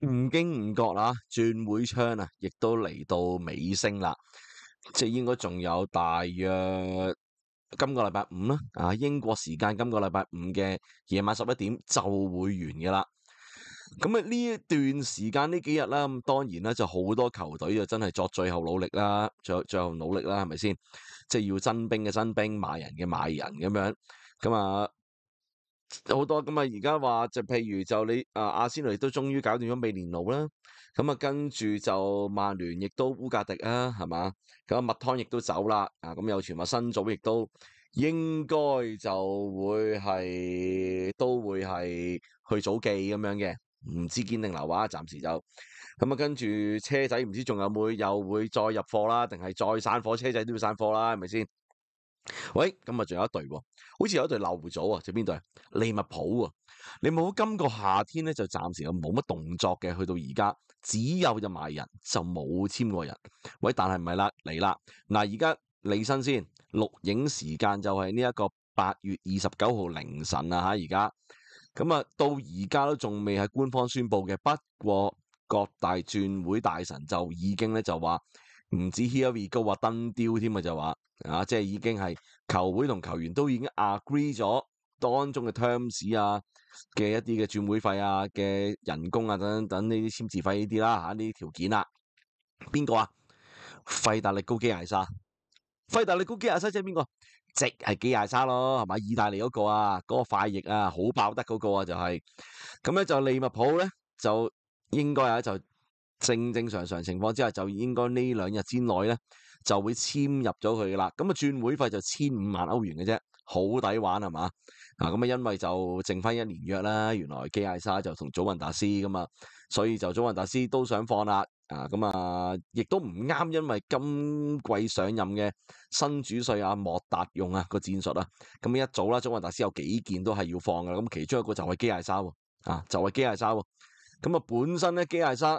唔经唔觉啦，转会窗啊，亦都嚟到尾声啦，即系应该仲有大约今个礼拜五啦，啊，英国时间今个礼拜五嘅夜晚十一点就会完噶啦。咁啊呢一段时间呢几日啦，咁当然啦，就好多球队啊，真系作最后努力啦，最后最后努力啦，系咪先？即系要增兵嘅增兵，买人嘅买人咁样，咁啊。好多咁啊！而家话就譬如就你啊，阿仙奴亦都终于搞掂咗美年奴啦。咁啊，跟住就曼联亦都乌格迪啊，系嘛？咁啊，麦汤亦都走啦。啊，咁有传闻新组亦都应该就会系都会系去早记咁样嘅，唔知坚定流话，暂时就咁啊。跟住车仔唔知仲有冇又会再入货啦，定系再散货？车仔都要散货啦，系咪先？喂，咁啊，仲有一對喎，好似有一對流組啊，就邊對？利物浦喎，利物浦今個夏天咧就暫時又冇乜動作嘅，去到而家只有就卖人就冇簽過人。喂，但係唔係啦嚟啦，嗱而家李新先錄影時間就係呢一個八月二十九號凌晨啊，吓而家咁啊到而家都仲未喺官方宣布嘅，不過各大轉會大神就已經咧就話唔止 Healy 高話登雕添啊，就話啊即係已經係。球会同球员都已经 agree 咗当中嘅 terms 啊嘅一啲嘅转会费啊嘅人工啊等等等呢啲签字费呢啲啦吓呢啲条件啦，边个啊？费达力高基艾沙，费达力高基艾沙即系边个？即系基艾沙咯，系咪？意大利嗰个啊，嗰个快翼啊，好爆得嗰个就系。咁咧就利物浦咧就应该啊就正正常常情况之下就应该呢两日之内咧。就會簽入咗佢噶啦，咁啊轉會費就千五萬歐元嘅啫，好抵玩係嘛？啊，咁啊，因為就剩翻一年約啦，原來基艾莎就同祖雲達斯噶嘛，所以就祖雲達斯都想放啦。啊咁啊，亦都唔啱，因為今季上任嘅新主帥阿莫達用啊個戰術啊，咁一早啦，祖雲達斯有幾件都係要放嘅，咁其中一個就係基艾莎喎，啊就係基艾莎喎。咁啊本身咧基艾莎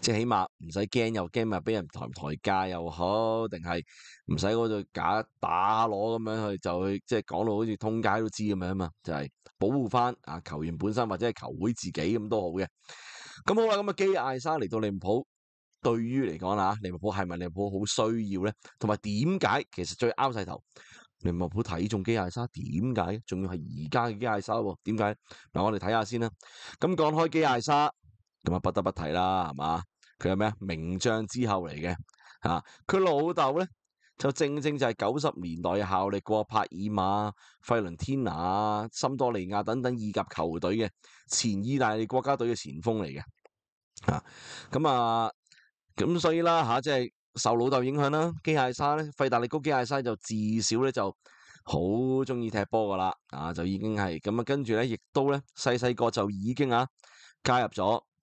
即系起码唔使惊又惊，咪俾人抬抬价又好，定系唔使嗰度假打攞咁样去就去，即系讲到好似通街都知咁样啊嘛，就系保护翻啊球员本身或者系球会自己咁都好嘅。咁好啦，咁啊基艾沙嚟到利物浦，对于嚟讲啦，利物浦系咪利物浦好需要咧？同埋点解？其实最拗晒头，利物浦睇中基艾沙，点解？仲要系而家嘅基艾沙喎？点解？嗱，我哋睇下先啦。咁讲开基艾沙。咁啊，不得不提啦，系嘛佢系咩名将之后嚟嘅啊？佢老豆咧就正正就系九十年代效力过帕尔马、费伦天拿、森多利亚等等意甲球队嘅前意大利国家队嘅前锋嚟嘅啊。咁啊，咁所以啦吓，即系受老豆影响啦，基械沙咧，费达利高基械沙就至少咧就好中意踢波噶啦啊，就已经系咁啊，跟住咧，亦都咧细细个就已经啊加入咗。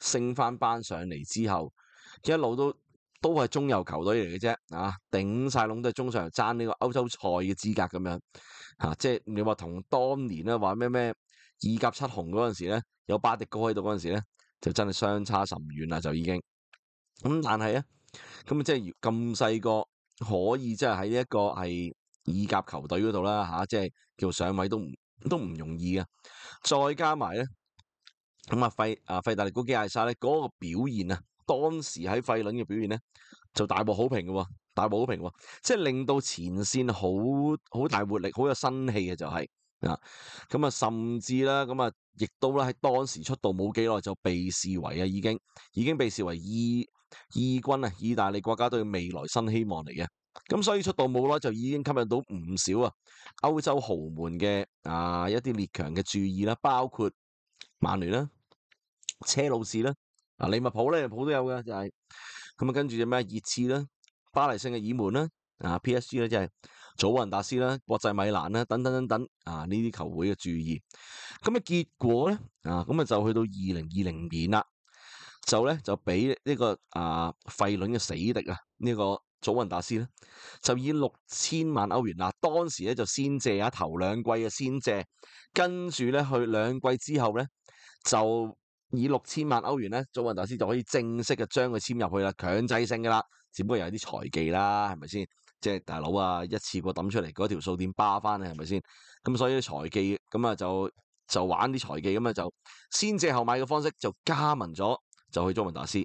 升翻班上嚟之后，一路都都系中游球队嚟嘅啫，啊，顶晒笼都系中上游争呢个欧洲赛嘅资格咁样，吓，即系你话同当年咧话咩咩二甲七雄嗰阵时咧，有巴迪哥喺度嗰阵时咧，就真系相差甚远啦，就已经。咁但系咧，咁即系咁细个可以即系喺呢一个系二甲球队嗰度啦，吓，即系叫上位都都唔容易啊，再加埋咧。咁啊，費啊，费大力古基艾沙咧，嗰個表現啊，當時喺費倫嘅表現咧，就大获好評嘅喎，大获好評喎，即係令到前線好好大活力，好有新氣嘅就係啊，咁啊，甚至啦，咁啊，亦都啦喺當時出道冇幾耐就被視為啊，已經已經被視為意意軍啊，意大利國家隊未來新希望嚟嘅，咁所以出道冇耐就已經吸引到唔少啊歐洲豪門嘅啊一啲列強嘅注意啦，包括。曼联啦、车路士啦、啊利物浦咧、利浦都有嘅就系咁啊，跟住就咩热刺啦、巴黎圣嘅耳门啦、啊 P.S.G 咧，即系祖云达斯啦、国际米兰啦，等等等等啊，呢啲球会嘅注意咁啊，结果咧啊，咁啊就去到二零二零年啦，就咧就俾呢个啊费伦嘅死敌啊呢个祖云达斯咧，就以六千万欧元嗱，当时咧就先借啊，头两季啊先借，跟住咧去两季之后咧。就以六千萬歐元咧，祖云達斯就可以正式嘅將佢簽入去啦，強制性嘅啦。只不過有啲財技啦，係咪先？即係大佬啊，一次過揼出嚟嗰一條數點巴翻咧，係咪先？咁所以財技咁啊，就就玩啲財技咁啊，就先借後買嘅方式就加盟咗就去祖云達斯。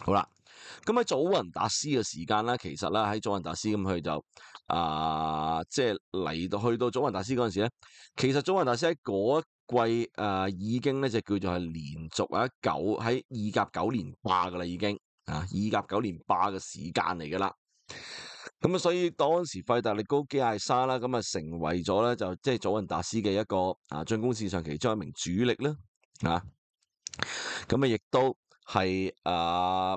好啦，咁喺祖云達斯嘅時間咧，其實咧喺祖云達斯咁佢就啊，即係嚟到去到祖云達斯嗰陣時咧，其實祖云達斯喺嗰。季誒已經咧就叫做系連續啊九喺二甲九年霸噶啦，已經啊二甲九年霸嘅時間嚟噶啦。咁啊，所以當時費特力高基艾沙啦，咁啊成為咗咧就即係祖云達斯嘅一個啊進攻线上其中一名主力啦。啊。咁啊，亦都係啊。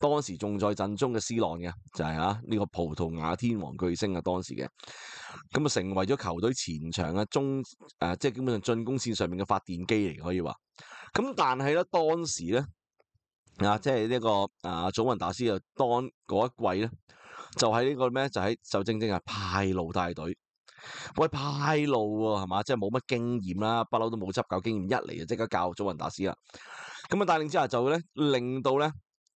当时仲在阵中嘅 C 朗嘅就系啊呢个葡萄牙天王巨星啊，当时嘅咁啊，成为咗球队前场啊中诶，即系基本上进攻线上面嘅发电机嚟，可以话咁。但系咧，当时咧啊，即系呢个啊祖云大师啊，当嗰一季咧就喺呢个咩就喺就正正系派路带队喂派路啊，系嘛，即系冇乜经验啦，不嬲都冇执教经验，一嚟就即刻教祖云大师啦。咁啊，带领之下就咧令到咧。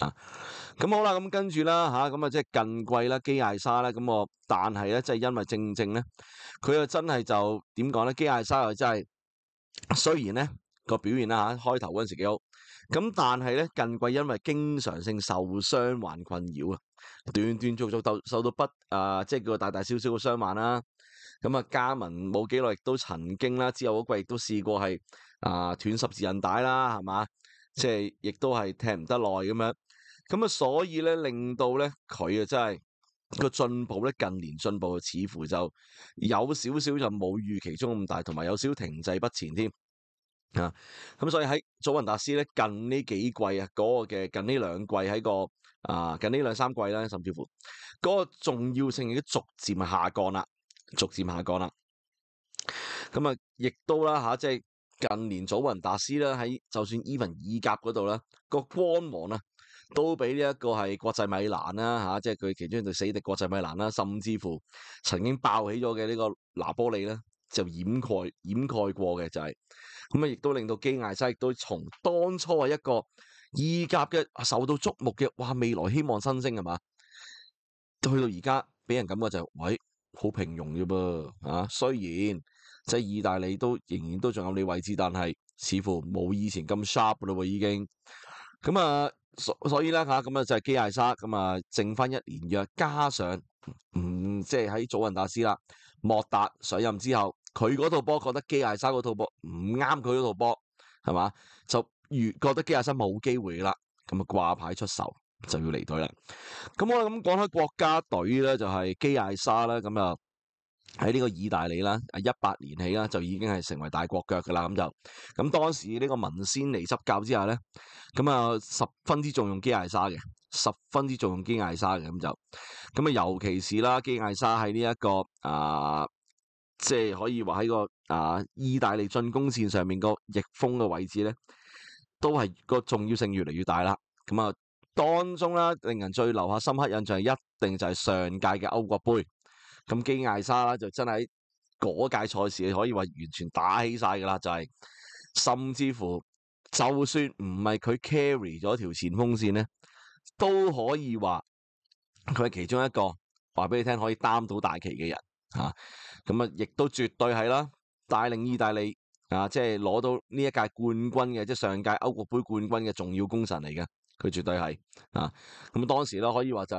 啊，咁好啦，咁跟住啦，吓，咁啊即系近季啦，基艾沙啦，咁我但系咧即系因为正正咧，佢又真系就点讲咧？基艾沙又真系虽然咧个表现啦吓，开头嗰时几好，咁但系咧近季因为经常性受伤患困扰啊，断断续续受受到不啊即系叫大大小小嘅伤患啦，咁啊加盟冇几耐亦都曾经啦，之后嗰季亦都试过系啊断十字韧带啦，系嘛？即係亦都係踢唔得耐咁樣，咁啊，所以咧令到咧佢啊真係個進步咧近年進步似乎就有少少就冇預期中咁大，同埋有少少停滯不前添啊。咁所以喺祖雲達斯咧近呢幾季啊，嗰個嘅近呢兩季喺個啊近呢兩三季啦，甚至乎嗰個重要性已經逐漸下降啦，逐漸下降啦。咁啊，亦都啦吓，即係。近年祖雲達斯啦，喺就算 even 意甲嗰度啦，個光芒啊都俾呢一個係國際米蘭啦吓，即係佢其中一個死敵國際米蘭啦，甚至乎曾經爆起咗嘅呢個拿波利咧，就掩蓋掩蓋過嘅就係咁啊，亦都令到基艾西都從當初係一個意甲嘅受到瞩目嘅哇未來希望新星係嘛，去到而家俾人感覺就係，喂。好平庸嘅噃啊！雖然即係意大利都仍然都仲有你位置，但係似乎冇以前咁 sharp 咯已經。咁啊，所所以咧吓，咁啊就係基艾沙咁啊，剩翻一年約，加上唔即係喺祖雲達斯啦，莫達上任之後，佢嗰套波覺得基艾沙嗰套波唔啱佢嗰套波係嘛？就越覺得基艾沙冇機會啦，咁啊掛牌出售。就要离队啦。咁我咁讲开国家队咧，就系基艾沙啦。咁啊喺呢个意大利啦，啊一八年起啦就已经系成为大国脚噶啦。咁就咁当时呢个文先尼执教之下咧，咁啊十分之重用基艾沙嘅，十分之重用基艾沙嘅。咁就咁啊，尤其是啦，基艾沙喺呢一个啊，即系可以话喺个啊意大利进攻线上面个逆风嘅位置咧，都系个重要性越嚟越大啦。咁啊。當中咧，令人最留下深刻印象一定就係上屆嘅歐國杯，咁基艾沙啦就真係嗰屆賽事可以話完全打起晒噶啦，就係甚至乎就算唔係佢 carry 咗條前鋒線咧，都可以話佢係其中一個話俾你聽可以擔到大旗嘅人嚇，咁啊亦都絕對係啦帶領意大利啊即係攞到呢一屆冠軍嘅即系上屆歐國杯冠軍嘅重要功臣嚟嘅。佢絕對係啊！咁當時咧，可以話就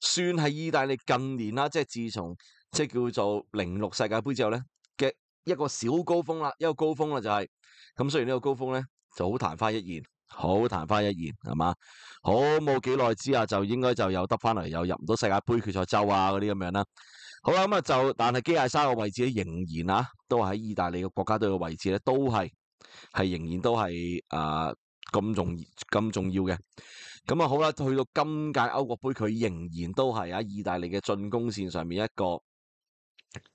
算係意大利近年啦，即係自從即系叫做零六世界盃之後咧嘅一個小高峰啦，一個高峰啦就係咁。雖然呢個高峰咧就好昙花一现，好昙花一现係嘛？好冇幾耐之下就應該就有得翻嚟，有入唔到世界盃決賽周啊嗰啲咁樣啦。好啦，咁啊就但係機械三個位置咧，仍然啊都喺意大利嘅國家隊嘅位置咧，都係係仍然都係啊。咁重咁重要嘅，咁啊好啦，去到今届欧国杯，佢仍然都系喺意大利嘅进攻线上面一个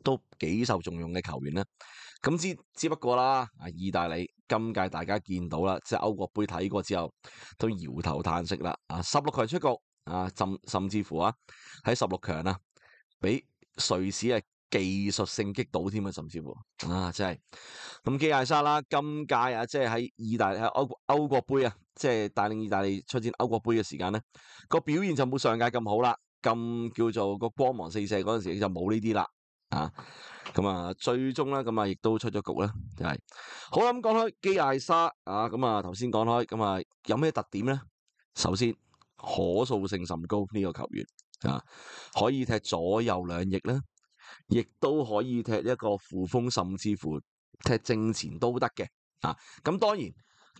都几受重用嘅球员啦。咁之只不过啦，啊意大利今届大家见到啦，即系欧国杯睇过之后都摇头叹息啦。啊，十六强出局啊，甚甚至乎啊喺十六强啊，俾瑞士啊。技术性击倒添啊，甚至乎啊，真系咁基艾沙啦。今届啊，即系喺意大利欧欧国杯啊，即系带领意大利出战欧国杯嘅时间咧，个表现就冇上届咁好啦，咁叫做个光芒四射嗰阵时就冇呢啲啦啊。咁啊，最终咧，咁啊，亦都出咗局啦，就系好啦。咁讲开基艾沙啊，咁啊，头先讲开咁啊，有咩特点咧？首先可塑性甚高呢个球员啊，可以踢左右两翼咧。亦都可以踢一个副锋，甚至乎踢正前都得嘅。啊，咁当然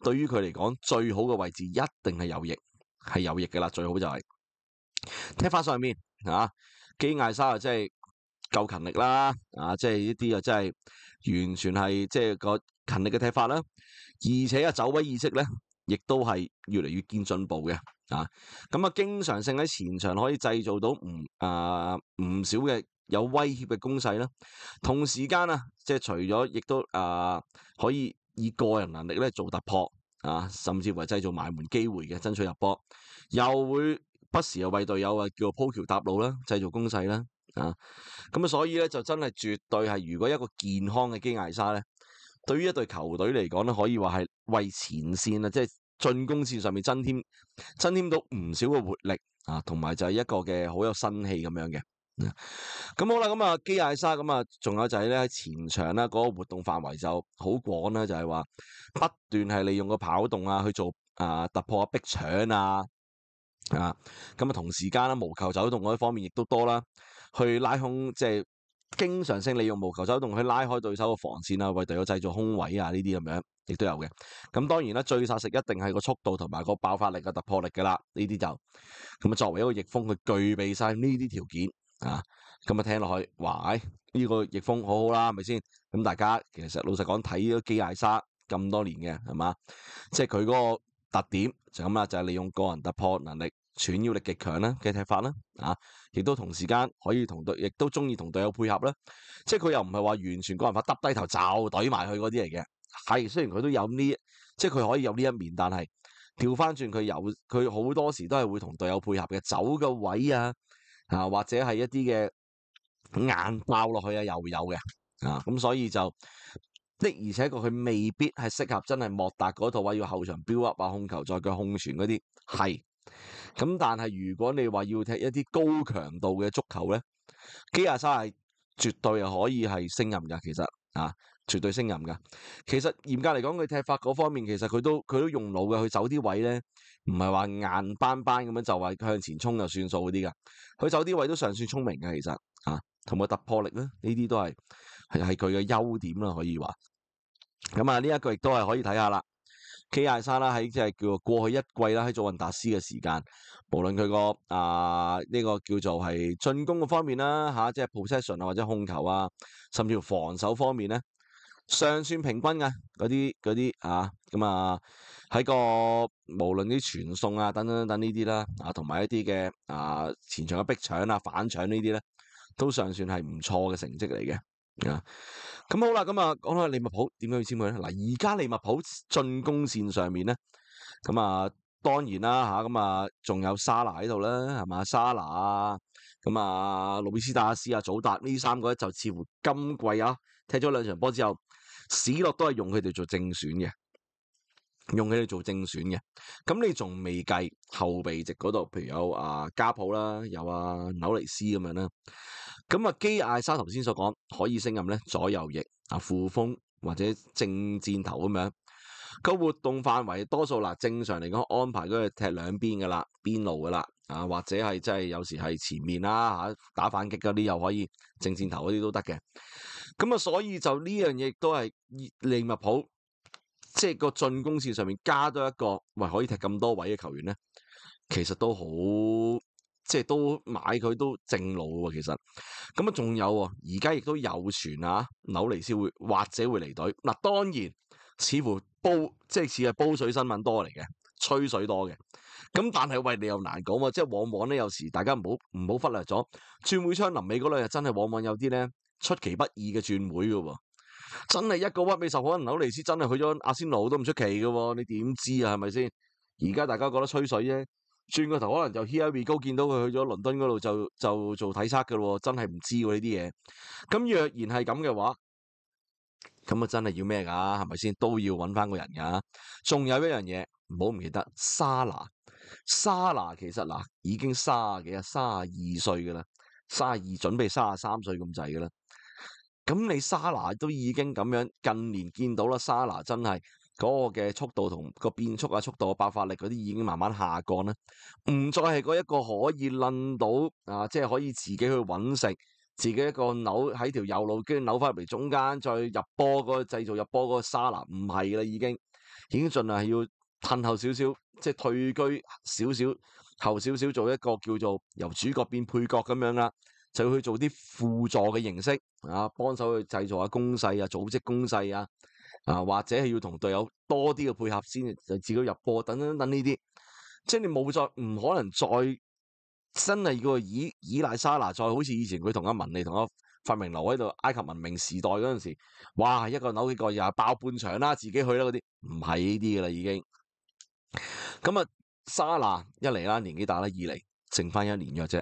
对于佢嚟讲，最好嘅位置一定系右翼，系右翼嘅啦。最好就系踢法上面，啊，基艾沙啊，真系够勤力啦。啊，即系呢啲啊，真系完全系即系个勤力嘅踢法啦。而且啊，走位意识咧，亦都系越嚟越见进步嘅。啊，咁啊，经常性喺前场可以制造到唔啊唔少嘅。有威脅嘅攻勢啦，同時間啊，即係除咗亦都啊，可以以個人能力咧做突破啊，甚至為製造埋門機會嘅爭取入波，又會不時又為隊友啊叫做鋪橋搭路啦，製造攻勢啦啊，咁啊，所以咧就真係絕對係如果一個健康嘅基艾沙咧，對於一隊球隊嚟講咧，可以話係為前線啊，即係進攻線上面增添增添到唔少嘅活力啊，同埋就係一個嘅好有新氣咁樣嘅。咁好啦，咁啊基艾莎咁啊，仲有就系咧喺前场咧，嗰个活动范围就好广啦，就系话不断系利用个跑动啊，去做啊突破啊逼抢啊，啊咁啊同时间啦，毛球走动嗰方面亦都多啦，去拉空即系经常性利用毛球走动去拉开对手嘅防线啊，为队友制造空位啊，呢啲咁样亦都有嘅。咁当然啦，最杀食一定系个速度同埋个爆发力嘅突破力噶啦，呢啲就咁啊，作为一个逆风，佢具备晒呢啲条件。啊，咁啊听落去话，呢个逆风好好啦，系咪先？咁大家其实老实讲睇咗基艾沙咁多年嘅，系嘛？即系佢嗰个特点就咁啦，就系利用个人突破能力、窜腰力极强啦嘅踢法啦。啊，亦都同时间可以同队，亦都中意同队友配合啦。即系佢又唔系话完全个人法耷低头就怼埋去嗰啲嚟嘅。系虽然佢都有呢，即系佢可以有呢一面，但系调翻转佢有佢好多时都系会同队友配合嘅，走嘅位啊。啊，或者系一啲嘅眼爆落去啊，又有嘅啊，咁所以就的而且佢未必系适合真系莫达嗰套啊，要后场 up 啊，控球再脚控传嗰啲系咁，但系如果你话要踢一啲高强度嘅足球咧，基亚沙系绝对系可以系胜任噶，其实啊。绝对升任噶。其實嚴格嚟講，佢踢法嗰方面其實佢都佢都用腦嘅，去走啲位咧，唔係話硬斑斑咁樣就話向前衝就算數嗰啲噶。佢走啲位都尚算聰明嘅，其實啊，同埋突破力咧，呢啲都係系系佢嘅優點啦，可以話。咁啊，呢一个亦都係可以睇下啦。K. 艾沙啦喺即係叫過去一季啦，喺祖雲達斯嘅時間，無論佢個啊呢個叫做係進攻嘅方面啦嚇，即係 possession 啊或者控球啊，甚至防守方面咧。上算平均嘅嗰啲嗰啲啊，咁啊喺个无论啲传送啊等等等等呢啲啦，啊同埋一啲嘅啊前场嘅逼抢啊反抢呢啲咧，都尚算系唔错嘅成绩嚟嘅啊。咁好啦，咁啊讲开利物浦点样去签佢咧？嗱，而家利物浦进攻线上面咧，咁啊当然啦吓，咁啊仲有沙拿喺度啦，系嘛沙拿啊，咁啊路易斯达斯啊祖达呢三个咧就似乎今季啊踢咗两场波之后。史落都系用佢哋做正选嘅，用佢哋做正选嘅。咁你仲未计后备席嗰度，譬如有啊加普啦，有啊纽尼斯咁样啦。咁啊基艾沙头先所讲，可以升任咧左右翼啊副锋或者正箭头咁样。个活动范围多数嗱，正常嚟讲安排都系踢两边噶啦，边路噶啦啊，或者系真系有时系前面啦吓打反击嗰啲又可以正箭头嗰啲都得嘅。咁啊，所以就呢样嘢都系利物浦即系个进攻线上面加多一个，喂，可以踢咁多位嘅球员咧，其实都好，即系都买佢都正路喎。其实。咁啊，仲有啊，而家亦都有传啊，纽尼斯会或者会离队。嗱，当然似乎煲即系似系煲水新闻多嚟嘅，吹水多嘅。咁但系喂，你又难讲喎，即系往往咧有时大家唔好唔好忽略咗转会窗临尾嗰两日，真系往往有啲咧。出其不意嘅转会噶，真系一个屈美十可能纽利斯真系去咗阿仙奴都唔出奇噶，你点知啊？系咪先？而家大家觉得吹水啫，转个头可能就 here we go 见到佢去咗伦敦嗰度就就做体测嘅咯，真系唔知呢啲嘢。咁若然系咁嘅话，咁啊真系要咩噶？系咪先都要揾翻个人噶？仲有一样嘢，唔好唔记得，莎娜，莎娜其实嗱已经卅几啊，卅二岁噶啦，卅二准备卅三岁咁滞噶啦。咁你沙拿都已經咁樣，近年見到啦，沙拿真係嗰個嘅速度同個變速啊、速度啊、爆發力嗰啲已經慢慢下降啦，唔再係嗰一個可以諗到啊，即係可以自己去揾食，自己一個扭喺條右路，跟住扭翻入嚟中間，再入波嗰個製造入波嗰個沙拿，唔係啦，已經已经盡量係要褪後少少，即係退居少少後少少，做一個叫做由主角變配角咁樣啦。就去做啲輔助嘅形式啊，幫手去製造下攻勢啊，組織攻勢啊，啊或者係要同隊友多啲嘅配合先，就自己入波等等等呢啲，即係你冇再唔可能再真係個依依賴莎拿，再好似以前佢同阿文尼同阿發明留喺度埃及文明時代嗰陣時，哇一個扭几個又爆半場啦，自己去啦嗰啲，唔係呢啲噶啦已經。咁啊，莎拿一嚟啦，年紀大啦，二嚟剩翻一年嘅啫。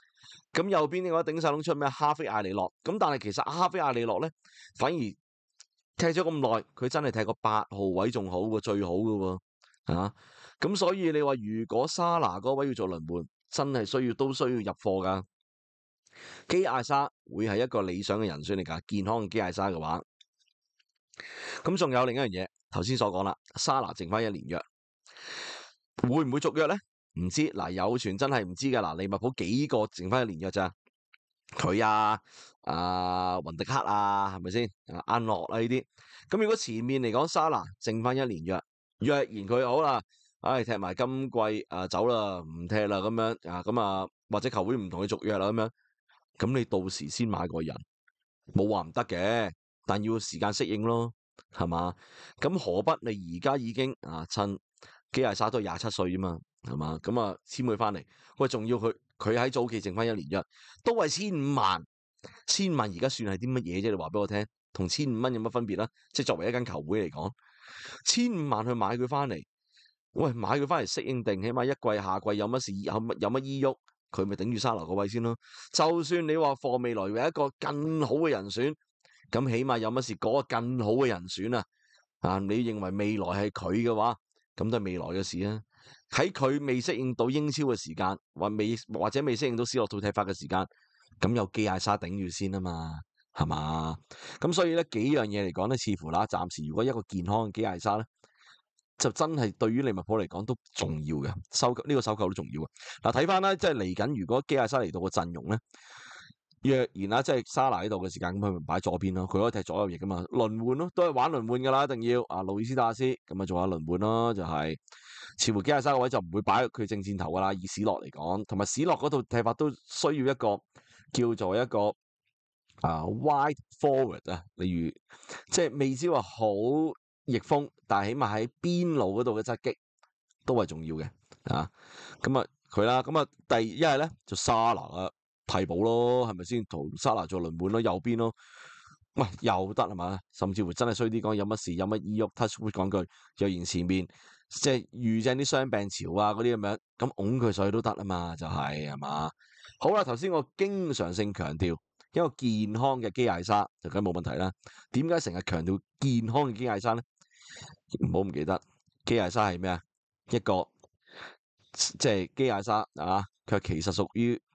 咁右边呢个顶晒窿出咩？哈飞亚利诺咁，但系其实哈飞亚利诺咧，反而踢咗咁耐，佢真系踢个八号位仲好嘅，最好嘅喎，啊！咁所以你话如果沙拿嗰位要做轮换，真系需要都需要入货噶。基艾沙会系一个理想嘅人选嚟噶，健康嘅基艾沙嘅话，咁仲有另一样嘢，头先所讲啦，沙拿剩翻一年约，会唔会续约咧？唔知嗱，有传真系唔知噶嗱。利物浦几个剩翻一年约咋？佢啊，啊云迪克啊，系咪先？啊安诺啦呢啲咁。如果前面嚟讲，沙拿剩翻一年约，若然佢好啦，唉，踢埋今季啊走啦，唔踢啦咁样啊咁啊，或者球会唔同佢续约啦咁样，咁你到时先买个人，冇话唔得嘅，但要时间适应咯，系嘛？咁何不你而家已经啊，趁基亚沙都廿七岁啊嘛？系嘛咁啊？签佢翻嚟喂，仲要佢佢喺早期剩翻一年约，都系千五万，千万而家算系啲乜嘢啫？你话俾我听，同千五蚊有乜分别啦？即系作为一间球会嚟讲，千五万去买佢翻嚟，喂买佢翻嚟适应定，起码一季下季有乜事有乜有乜依郁，佢咪顶住沙流个位先咯。就算你话货未来为一个更好嘅人选，咁起码有乜事嗰个更好嘅人选啊？啊，你认为未来系佢嘅话，咁都系未来嘅事啊。喺佢未适应到英超嘅时间，或未或者未适应到斯洛特踢法嘅时间，咁有基艾沙顶住先啊嘛，系嘛？咁所以咧几样嘢嚟讲咧，似乎啦，暂时如果一个健康嘅基艾沙咧，就真系对于利物浦嚟讲都重要嘅，收购呢个收购都重要嘅。嗱，睇翻啦，即系嚟紧，如果基艾沙嚟到个阵容咧。若然啦，即系沙拿呢度嘅时间，咁佢咪摆左边咯？佢可以踢左右翼噶嘛？轮换咯，都系玩轮换噶啦，一定要啊！路易斯达斯咁啊，做下轮换咯，就系似乎基亚沙个位就唔会摆佢正箭头噶啦。以史洛嚟讲，同埋史洛嗰度踢法都需要一个叫做一个啊 wide forward 啊，例如即系未知话好逆风，但系起码喺边路嗰度嘅侧击都系重要嘅啊。咁啊，佢啦，咁啊，第一系咧就沙拿啊。替补咯，系咪先？同沙拿做轮换咯，右边咯。喂，又得系嘛？甚至乎真系衰啲讲，有乜事有乜意欲 Touch 会讲句，若然前面即系遇正啲伤病潮啊，嗰啲咁样，咁拱佢上去都得啊嘛，就系系嘛。好啦，头先我经常性强调，一个健康嘅机械沙就梗冇问题啦。点解成日强调健康嘅机械沙咧？唔好唔记得，机械沙系咩啊？一个即系机械沙啊，佢其实属于。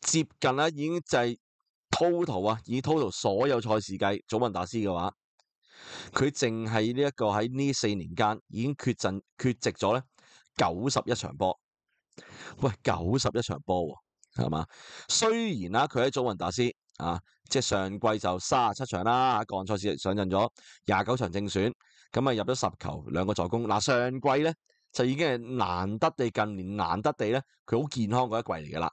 接近啦，已經就係 total 啊，以 total 所有賽事計，祖云达斯嘅話，佢淨係呢一個喺呢四年間已經缺陣缺席咗咧九十一場波。喂，九十一場波喎，係嘛？雖然啦，佢喺祖云达斯啊，即系上季就三十七場啦，降賽事上阵咗廿九場正選，咁啊入咗十球兩個助攻。嗱，上季咧就已經係難得地近年難得地咧，佢好健康嗰一季嚟噶啦。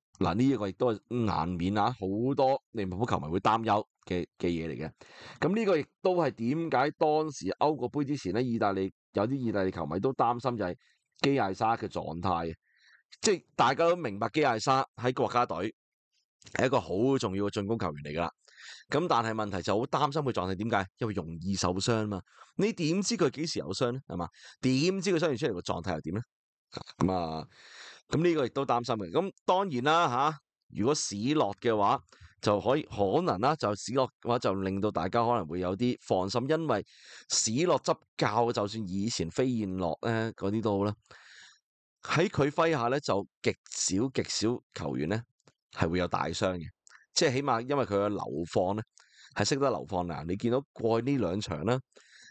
嗱，呢一个亦都系难面啊，好多利物浦球迷会担忧嘅嘅嘢嚟嘅。咁呢个亦都系点解当时欧国杯之前咧，意大利有啲意大利球迷都担心就系基艾沙嘅状态即系大家都明白基艾沙喺国家队系一个好重要嘅进攻球员嚟噶啦。咁但系问题就好担心佢状态，点解？因为容易受伤啊嘛。你点知佢几时受伤咧？系嘛？点知佢伤完出嚟嘅状态又点咧？咁啊？咁呢个亦都担心嘅。咁当然啦，吓如果市落嘅话，就可以可能啦，就市落嘅话就令到大家可能会有啲放心，因为市落执教，就算以前飞燕落咧，嗰啲都好啦。喺佢麾下咧，就极少极少球员咧系会有大伤嘅，即系起码因为佢嘅流放咧系识得流放嗱，你见到过去呢两场啦。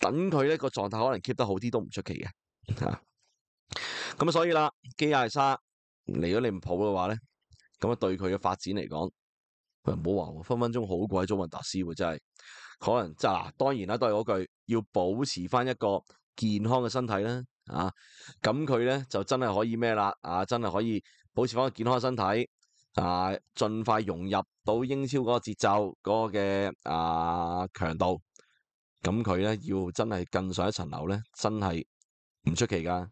等佢呢個狀態可能 keep 得好啲都唔出奇嘅，咁啊，所以啦，基亞沙嚟咗你唔抱嘅話咧，咁啊對佢嘅發展嚟講，唔好話我分分鐘好鬼中運達斯喎，真係可能即係嗱，當然啦，都係嗰句，要保持翻一個健康嘅身體啦，啊，咁佢咧就真係可以咩啦，啊，真係可以保持翻個健康身體，啊，盡快融入到英超嗰個節奏、嗰個嘅啊強度。咁佢咧要真係更上一層樓咧，真係唔出奇噶，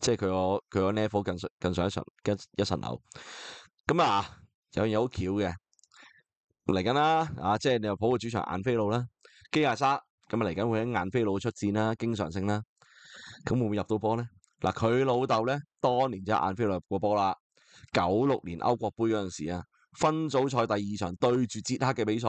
即係佢個佢个 level 更上更上一層一层樓。咁啊，有樣嘢好巧嘅，嚟緊啦，啊，即係你話普嘅主場眼飞路啦，基亞沙，咁啊嚟緊會喺眼飞路出戰啦，經常性啦，咁會唔會入到波咧？嗱，佢老豆咧，當年就眼飞路入過波啦，九六年歐國杯嗰陣時啊，分組賽第二場對住捷克嘅比賽。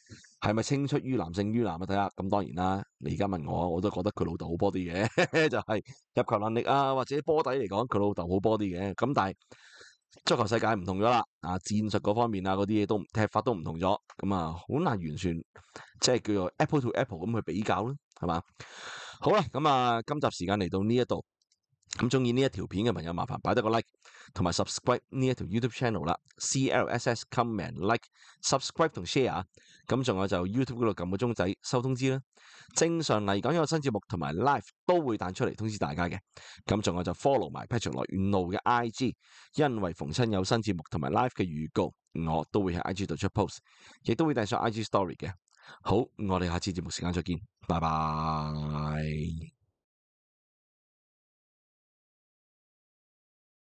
系咪青出于蓝胜于蓝啊？睇下咁当然啦。你而家问我，我都觉得佢老豆好波啲嘅，就系入球能力啊，或者波底嚟讲佢老豆好波啲嘅。咁但系足球世界唔同咗啦，啊战术嗰方面啊嗰啲嘢都踢法都唔同咗，咁啊好难完全即系叫做 apple to apple 咁去比较啦，系嘛好啦。咁啊今集时间嚟到呢一度咁中意呢一条片嘅朋友，麻烦摆得个 like 同埋 subscribe 呢一条 YouTube channel 啦。C L S S come n t like subscribe 同 share 啊！咁仲有就 YouTube 嗰度撳個鐘仔收通知啦。正常嚟講，有新節目同埋 live 都會彈出嚟通知大家嘅。咁仲有就 follow 埋 Patrick 來源路嘅 IG，因為逢親有新節目同埋 live 嘅預告，我都會喺 IG 度出 post，亦都會带上 IG story 嘅。好，我哋下次節目時間再見，拜拜。